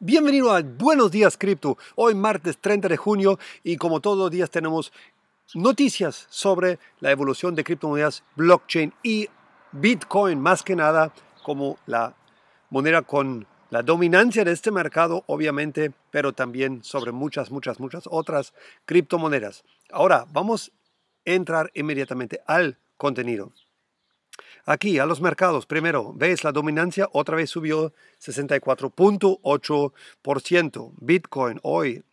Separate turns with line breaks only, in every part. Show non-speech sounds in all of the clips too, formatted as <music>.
Bienvenido a Buenos Días Cripto. Hoy martes 30 de junio y como todos los días tenemos noticias sobre la evolución de criptomonedas, blockchain y Bitcoin más que nada como la moneda con la dominancia de este mercado, obviamente, pero también sobre muchas, muchas, muchas otras criptomonedas. Ahora vamos a entrar inmediatamente al contenido. Aquí, a los mercados, primero, ves la dominancia, otra vez subió 64.8%. Bitcoin hoy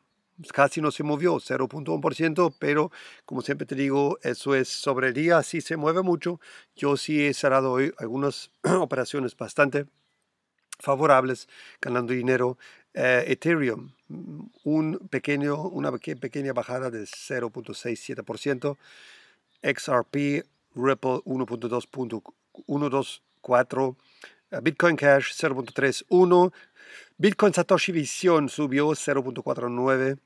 casi no se movió, 0.1%, pero como siempre te digo, eso es sobre el día, Así se mueve mucho. Yo sí he cerrado hoy algunas <clears throat> operaciones bastante favorables, ganando dinero. Eh, Ethereum, un pequeño, una pequeña bajada de 0.67%. XRP, Ripple 1.2%. 1, 2, 4, Bitcoin Cash 0.31, Bitcoin Satoshi Vision subió 0.49,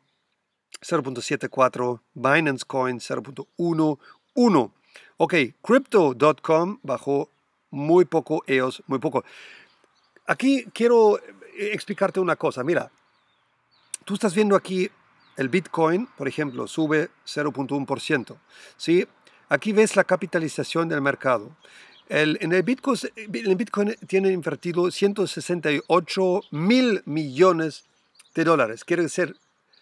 0.74, Binance Coin 0.11. Ok, crypto.com bajó muy poco, EOS muy poco. Aquí quiero eh, explicarte una cosa. Mira, tú estás viendo aquí el Bitcoin, por ejemplo, sube 0.1%. ¿sí? Aquí ves la capitalización del mercado. El, en el Bitcoin, tiene invertido 168 mil millones de dólares, quiere decir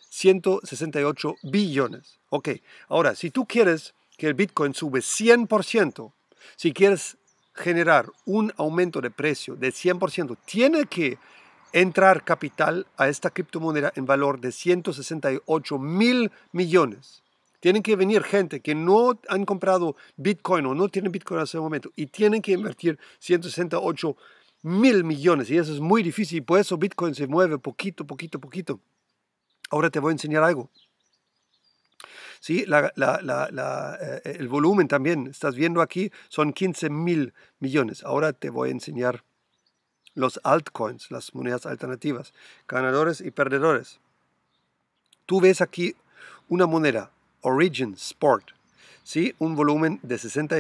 168 billones. Ok, ahora, si tú quieres que el Bitcoin sube 100%, si quieres generar un aumento de precio de 100%, tiene que entrar capital a esta criptomoneda en valor de 168 mil millones. Tienen que venir gente que no han comprado Bitcoin o no tienen Bitcoin hasta ese momento y tienen que invertir 168 mil millones y eso es muy difícil y por eso Bitcoin se mueve poquito, poquito, poquito. Ahora te voy a enseñar algo. Sí, eh, el volumen también, estás viendo aquí, son 15 mil millones. Ahora te voy a enseñar los altcoins, las monedas alternativas, ganadores y perdedores. Tú ves aquí una moneda, Origin Sport, ¿sí? un volumen de 60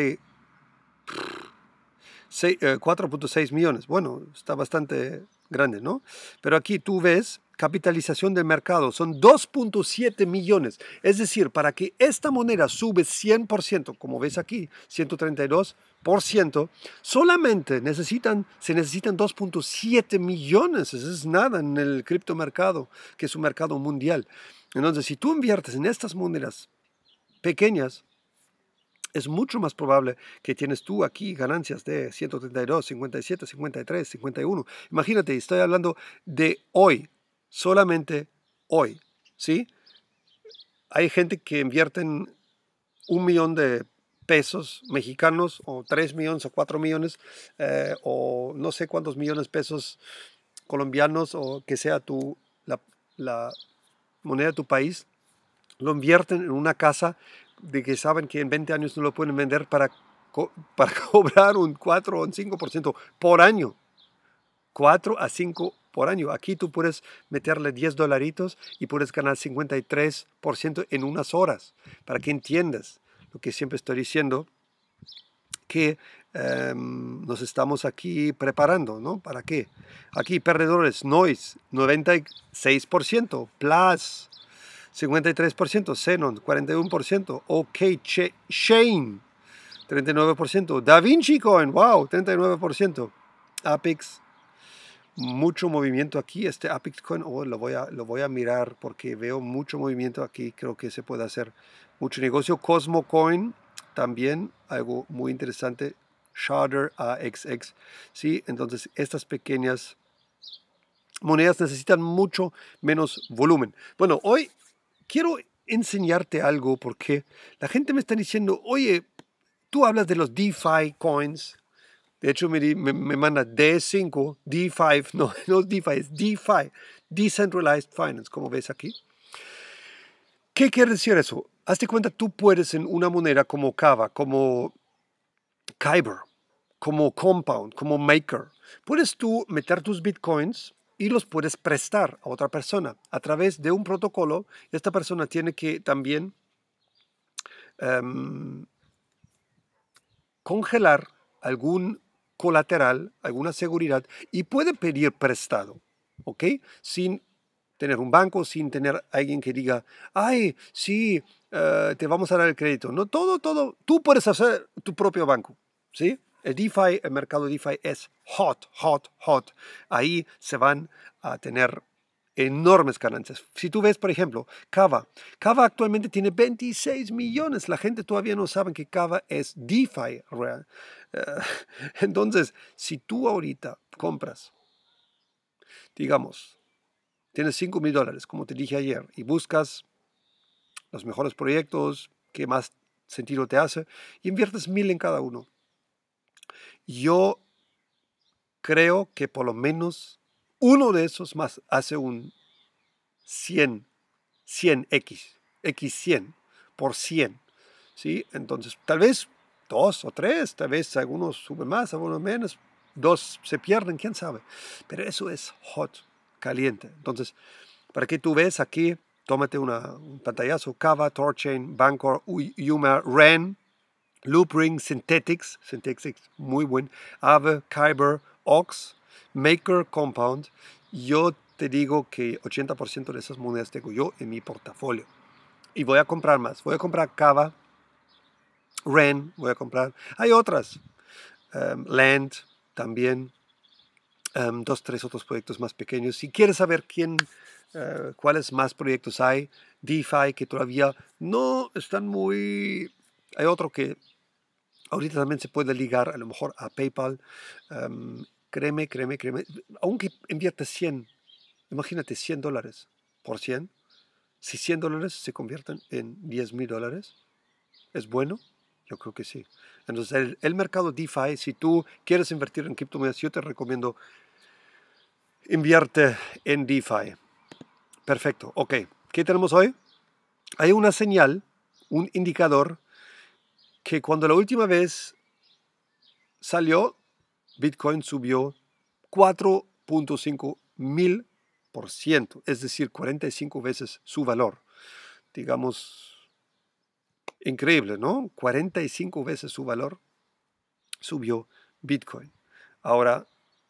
4.6 eh, millones. Bueno, está bastante grande, ¿no? Pero aquí tú ves capitalización del mercado, son 2.7 millones. Es decir, para que esta moneda sube 100%, como ves aquí, 132%, solamente necesitan, se necesitan 2.7 millones. Eso es nada en el criptomercado, que es un mercado mundial. Entonces, si tú inviertes en estas monedas pequeñas, es mucho más probable que tienes tú aquí ganancias de 132, 57, 53, 51. Imagínate, estoy hablando de hoy, solamente hoy, ¿sí? Hay gente que invierte un millón de pesos mexicanos o tres millones o cuatro millones eh, o no sé cuántos millones de pesos colombianos o que sea tu la moneda de tu país, lo invierten en una casa de que saben que en 20 años no lo pueden vender para, <laughs> para cobrar un 4 o un 5% por año. 4 a 5 por año. Aquí tú puedes meterle 10 dolaritos y puedes ganar 53% en unas horas, para que entiendas lo que siempre estoy diciendo, que Em, nos estamos aquí preparando, ¿no? ¿Para qué? Aquí perdedores, Noise 96%, Plus 53%, Xenon 41%, OK Shane 39%, Da Coin, wow, 39%, Apex mucho movimiento aquí, este Apex Coin, oh, lo, voy a, lo voy a mirar porque veo mucho movimiento aquí, creo que se puede hacer mucho negocio, Cosmo Coin también, algo muy interesante, Sharder AXX. ¿sí? Entonces estas pequeñas monedas necesitan mucho menos volumen. Bueno, hoy quiero enseñarte algo porque la gente me está diciendo, oye, tú hablas de los DeFi coins. De hecho, me, me, manda D5, D5, <laughs> no, no DeFi, es DeFi, Decentralized Finance, como ves aquí. ¿Qué quiere decir eso? Hazte cuenta, tú puedes en una moneda como Cava, como Kyber, como Compound, como Maker. Puedes tú meter tus bitcoins y los puedes prestar a otra persona a través de un protocolo. Esta persona tiene que también em, congelar algún colateral, alguna seguridad y puede pedir prestado, ¿ok? Sin tener un banco, sin tener alguien que diga, ay, sí, eh, te vamos a dar el crédito. No, todo, todo, tú puedes hacer tu propio banco. ¿sí? El DeFi, el mercado DeFi es hot, hot, hot. Ahí se van a tener enormes ganancias. Si tú ves, por ejemplo, Cava. Cava actualmente tiene 26 millones. La gente todavía no sabe que Cava es DeFi real. Eh, <laughs> entonces, si tú ahorita compras, digamos, tienes 5 mil dólares, como te dije ayer, y buscas los mejores proyectos que más sentido te hace, y inviertes mil en cada uno yo creo que por lo menos uno de esos más hace un 100, 100x, x100 por 100. ¿sí? Entonces, tal vez dos o tres, tal vez algunos suben más, algunos menos, dos se pierden, quién sabe. Pero eso es hot, caliente. Entonces, para que tú ves aquí, tómate una, un pantallazo, Cava, Torchain, Bancor, Yuma, Ren, Loopring, Synthetics, Synthetics muy buen, Ave, Kyber, Ox, Maker Compound. Yo te digo que 80% de esas monedas tengo yo en mi portafolio. Y voy a comprar más. Voy a comprar Cava, Ren, voy a comprar. Hay otras. Em, Land también. Em, dos, tres otros proyectos más pequeños. Si quieres saber quién, eh, cuáles más proyectos hay, DeFi que todavía no están muy... Hay otro que Ahorita también se puede ligar a lo mejor a PayPal. Em, créeme, créeme, créeme. Aunque inviertes 100, imagínate 100 dólares por 100. Si 100 dólares se convierten en 10 mil dólares, ¿es bueno? Yo creo que sí. Entonces, el, el, mercado DeFi, si tú quieres invertir en criptomonedas, yo te recomiendo invierte en DeFi. Perfecto. Ok. ¿Qué tenemos hoy? Hay una señal, un indicador que cuando la última vez salió, Bitcoin subió 4.5 mil por ciento, es decir, 45 veces su valor. Digamos, increíble, ¿no? 45 veces su valor subió Bitcoin. Ahora,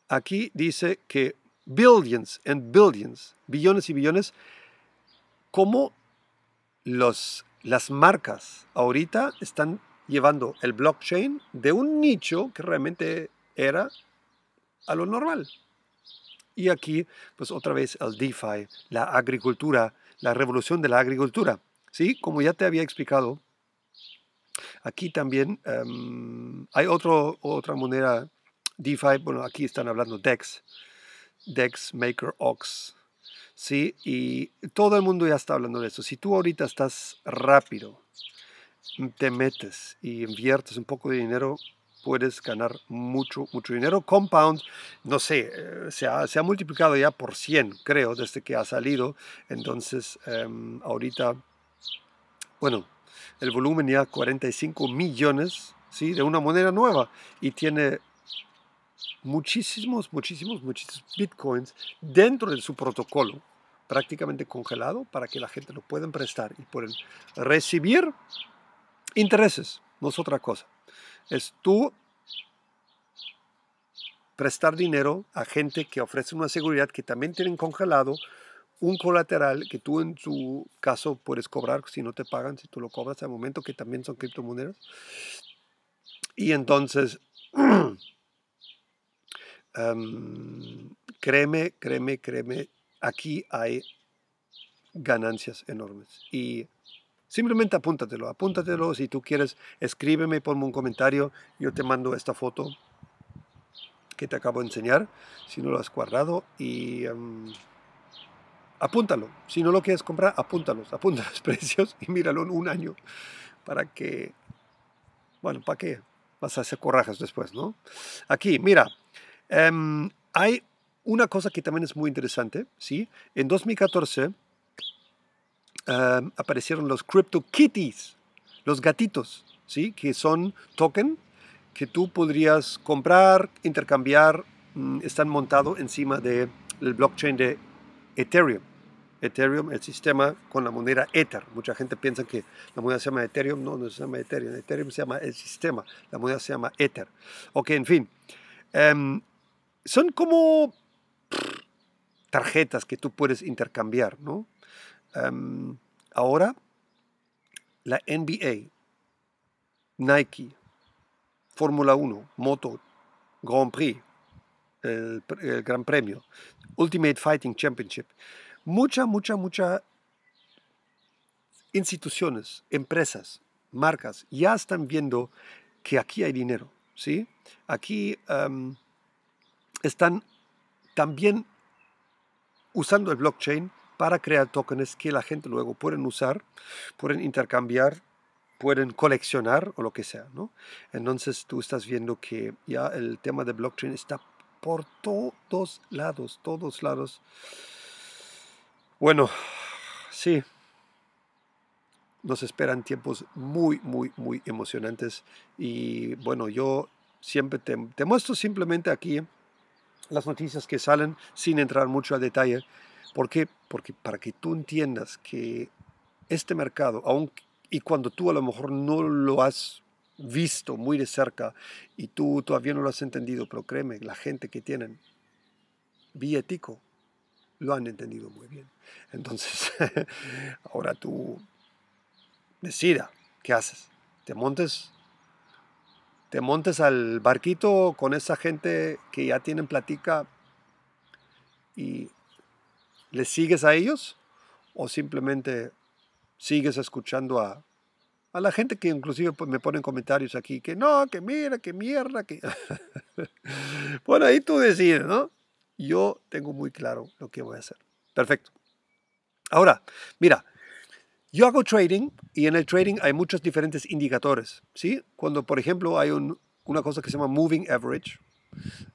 aquí dice que billions and billions, billones y billones, como los, las marcas ahorita están llevando el blockchain de un nicho que realmente era a lo normal. Y aquí, pues otra vez el DeFi, la agricultura, la revolución de la agricultura. ¿Sí? Como ya te había explicado, aquí también em, hay otro, otra moneda DeFi. Bueno, aquí están hablando DEX, DEX, Maker, Ox. ¿Sí? Y todo el mundo ya está hablando de eso. Si tú ahorita estás rápido, te metes y inviertes un poco de dinero, puedes ganar mucho, mucho dinero. Compound, no sé, eh, se ha, se ha multiplicado ya por 100, creo, desde que ha salido. Entonces, em, ahorita, bueno, el volumen ya 45 millones, ¿sí? De una moneda nueva y tiene muchísimos, muchísimos, muchísimos bitcoins dentro de su protocolo prácticamente congelado para que la gente lo pueda prestar y pueden recibir Intereses, no es otra cosa. Es tú prestar dinero a gente que ofrece una seguridad que también tienen congelado un colateral que tú en su caso puedes cobrar si no te pagan, si tú lo cobras al momento, que también son criptomonedas. Y entonces, <clears throat> em, créeme, créeme, créeme, aquí hay ganancias enormes. Y Simplemente apúntatelo, apúntatelo. Si tú quieres, escríbeme, ponme un comentario. Yo te mando esta foto que te acabo de enseñar, si no lo has cuadrado. Y em, apúntalo. Si no lo quieres comprar, apúntalos. <laughs> Apunta los precios y míralo en un año para que... Bueno, ¿para qué? Vas a hacer corrajas después, ¿no? Aquí, mira. Em, hay una cosa que también es muy interesante, ¿sí? En 2014 Em, aparecieron los Kitties, los gatitos, ¿sí? que son token que tú podrías comprar, intercambiar, mm, están montados encima del de blockchain de Ethereum. Ethereum, el sistema con la moneda Ether. Mucha gente piensa que la moneda se llama Ethereum. No, no se llama Ethereum. Ethereum se llama el sistema. La moneda se llama Ether. Ok, en fin. Em, son como tarjetas que tú puedes intercambiar, ¿no? Em, ahora, la NBA, Nike, Fórmula 1, Moto, Grand Prix, el, Gran Premio, Ultimate Fighting Championship, muchas, muchas, muchas instituciones, empresas, marcas ya están viendo que aquí hay dinero, ¿sí? Aquí em, están también usando el blockchain para crear tokens que la gente luego pueden usar, pueden intercambiar, pueden coleccionar o lo que sea. ¿no? Entonces tú estás viendo que ya el tema de blockchain está por todos lados, todos lados. Bueno, sí, nos esperan tiempos muy, muy, muy emocionantes. Y bueno, yo siempre te, te muestro simplemente aquí las noticias que salen sin entrar mucho a detalle. ¿Por qué? Porque para que tú entiendas que este mercado, aún y cuando tú a lo mejor no lo has visto muy de cerca y tú todavía no lo has entendido, pero créeme, la gente que tienen billetico lo han entendido muy bien. Entonces, <laughs> ahora tú decida qué haces. ¿Te montes? ¿Te montes al barquito con esa gente que ya tienen platica y ¿Le sigues a ellos o simplemente sigues escuchando a, a la gente que inclusive me ponen comentarios aquí que no, que mira, que mierda, que... <laughs> bueno, ahí tú decides, ¿no? Yo tengo muy claro lo que voy a hacer. Perfecto. Ahora, mira, yo hago trading y en el trading hay muchos diferentes indicadores, ¿sí? Cuando, por ejemplo, hay una cosa que se llama moving average,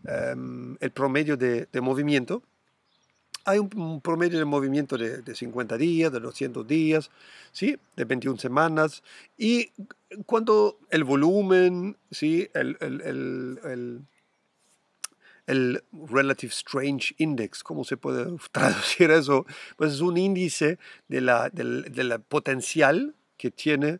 em, el promedio de, de movimiento, hay un, promedio de movimiento de, 50 días, de 200 días, ¿sí? de 21 semanas. Y cuando el volumen, ¿sí? el, Relative Strange Index, ¿cómo se puede <laughs> traducir eso? Pues es un índice de la, potencial que tiene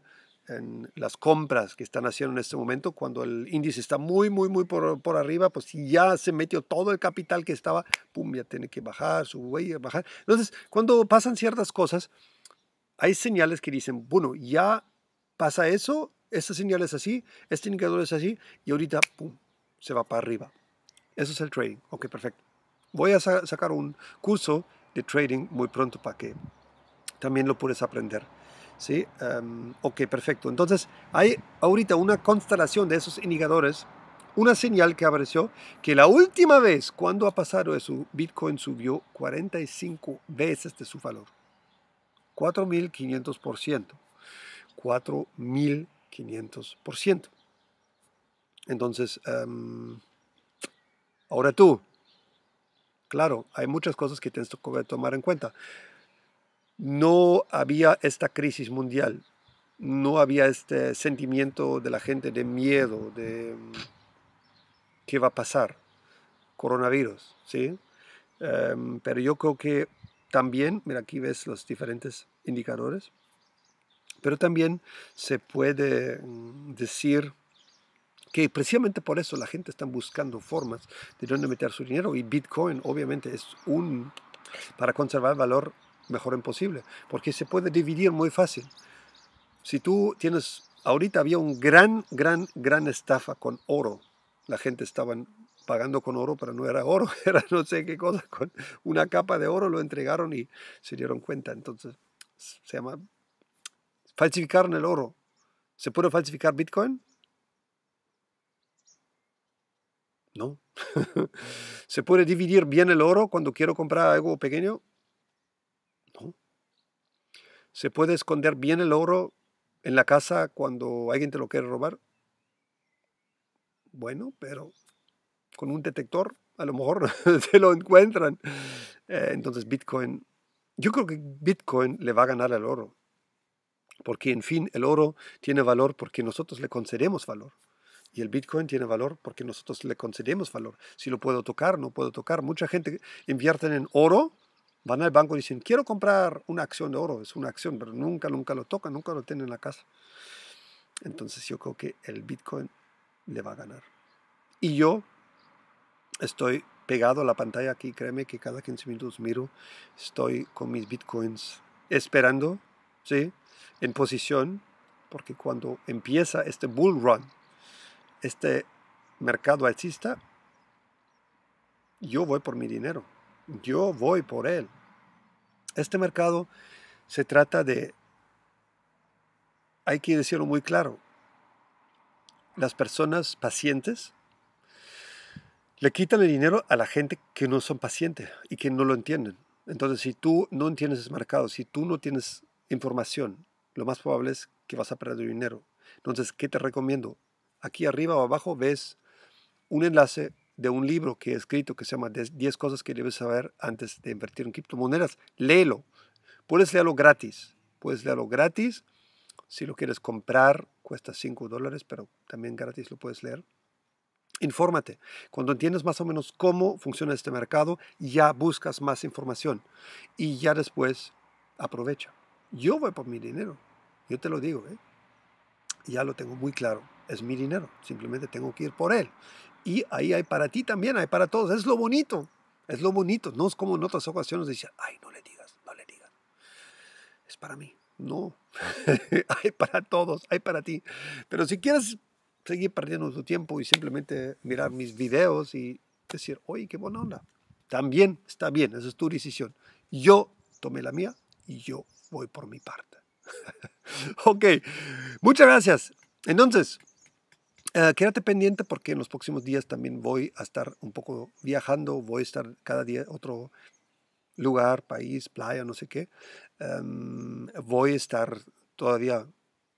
en las compras que están haciendo en este momento, cuando el índice está muy, muy, muy por, arriba, pues ya se metió todo el capital que estaba, pum, ya tiene que bajar, sube, bajar. Entonces, cuando pasan ciertas cosas, hay señales que dicen, bueno, ya pasa eso, esta señal es así, este indicador es así, y ahorita, pum, se va para arriba. Eso es el trading. Ok, perfecto. Voy a sacar un curso de trading muy pronto para que también lo puedes aprender. ¿sí? Em, ok, perfecto. Entonces, hay ahorita una constelación de esos indicadores, una señal que apareció que la última vez cuando ha pasado eso, Bitcoin subió 45 veces de su valor. 4.500%. 4.500%. Entonces, em, ahora tú, claro, hay muchas cosas que tienes que tomar en cuenta no había esta crisis mundial, no había este sentimiento de la gente de miedo, de mm, qué va a pasar, coronavirus, ¿sí? Em, pero yo creo que también, mira, aquí ves los diferentes indicadores, pero también se puede mm, decir que precisamente por eso la gente está buscando formas de dónde meter su dinero y Bitcoin obviamente es un, para conservar valor mejor imposible, porque se puede dividir muy fácil. Si tú tienes, ahorita había un gran, gran, gran estafa con oro. La gente estaba pagando con oro, pero no era oro, <laughs> era no sé qué cosa, con una capa de oro lo entregaron y se dieron cuenta. Entonces, se llama, falsificaron el oro. ¿Se puede falsificar Bitcoin? No. <laughs> ¿Se puede dividir bien el oro cuando quiero comprar algo pequeño? ¿Se puede esconder bien el oro en la casa cuando alguien te lo quiere robar? Bueno, pero con un detector a lo mejor <laughs> se lo encuentran. Eh, entonces Bitcoin, yo creo que Bitcoin le va a ganar al oro. Porque en fin, el oro tiene valor porque nosotros le concedemos valor. Y el Bitcoin tiene valor porque nosotros le concedemos valor. Si lo puedo tocar, no puedo tocar. Mucha gente invierte en oro Van al banco y dicen, quiero comprar una acción de oro, es una acción, pero nunca, nunca lo tocan, nunca lo tienen en la casa. Entonces yo creo que el Bitcoin le va a ganar. Y yo estoy pegado a la pantalla aquí, créeme que cada 15 minutos miro, estoy con mis Bitcoins esperando, ¿sí? En posición, porque cuando empieza este bull run, este mercado alcista, yo voy por mi dinero yo voy por él. Este mercado se trata de, hay que decirlo muy claro, las personas pacientes le quitan el dinero a la gente que no son pacientes y que no lo entienden. Entonces, si tú no entiendes ese mercado, si tú no tienes información, lo más probable es que vas a perder dinero. Entonces, ¿qué te recomiendo? Aquí arriba o abajo ves un enlace de un libro que he escrito que se llama 10 cosas que debes saber antes de invertir en criptomonedas. Léelo. Puedes leerlo gratis. Puedes leerlo gratis. Si lo quieres comprar, cuesta 5 dólares, pero también gratis lo puedes leer. Infórmate. Cuando entiendes más o menos cómo funciona este mercado, ya buscas más información y ya después aprovecha. Yo voy por mi dinero. Yo te lo digo. ¿eh? Ya lo tengo muy claro. Es mi dinero. Simplemente tengo que ir por él. Y ahí hay para ti también, hay para todos. Es lo bonito, es lo bonito. No es como en otras ocasiones dice, ay, no le digas, no le digas. Es para mí. No, <laughs> hay para todos, hay para ti. Pero si quieres seguir perdiendo tu tiempo y simplemente mirar mis videos y decir, oye, qué buena onda. También está bien, esa es tu decisión. Yo tomé la mía y yo voy por mi parte. <laughs> ok, muchas gracias. Entonces, Ah, quédate pendiente porque en los próximos días también voy a estar un poco viajando, voy a estar cada día otro lugar, país, playa, no sé qué. Em, voy a estar todavía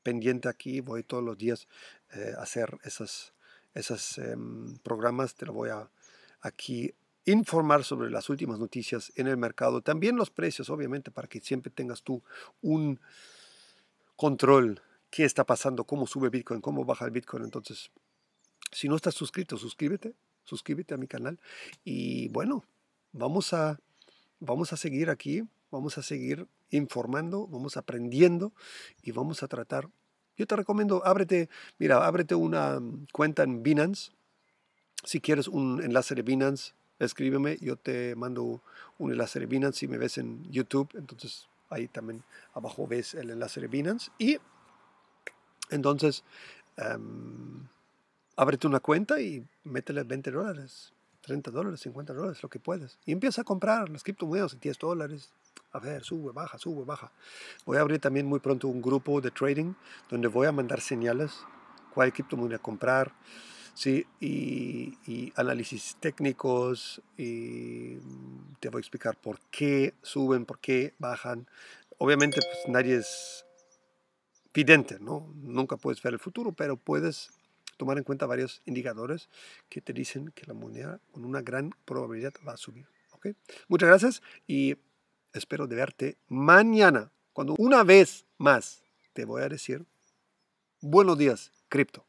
pendiente aquí, voy todos los días eh, a hacer esos esas, em, programas, te lo voy a aquí informar sobre las últimas noticias en el mercado, también los precios, obviamente, para que siempre tengas tú un control qué está pasando, cómo sube Bitcoin, cómo baja el Bitcoin. Entonces, si no estás suscrito, suscríbete, suscríbete a mi canal. Y bueno, vamos a, vamos a seguir aquí, vamos a seguir informando, vamos aprendiendo y vamos a tratar. Yo te recomiendo, ábrete, mira, ábrete una cuenta en Binance. Si quieres un enlace de Binance, escríbeme, yo te mando un enlace de Binance si me ves en YouTube, entonces ahí también abajo ves el enlace de Binance y entonces, um, ábrete una cuenta y métele 20 dólares, 30 dólares, 50 dólares, lo que puedas. Y empieza a comprar las criptomonedas en 10 dólares. A ver, sube, baja, sube, baja. Voy a abrir también muy pronto un grupo de trading donde voy a mandar señales, cuál criptomoneda comprar, ¿sí? Y, y, análisis técnicos, y te voy a explicar por qué suben, por qué bajan. Obviamente pues, nadie es vidente, ¿no? Nunca puedes ver el futuro, pero puedes tomar en cuenta varios indicadores que te dicen que la moneda con una gran probabilidad va a subir. ¿okay? Muchas gracias y espero de verte mañana, cuando una vez más te voy a decir buenos días, cripto.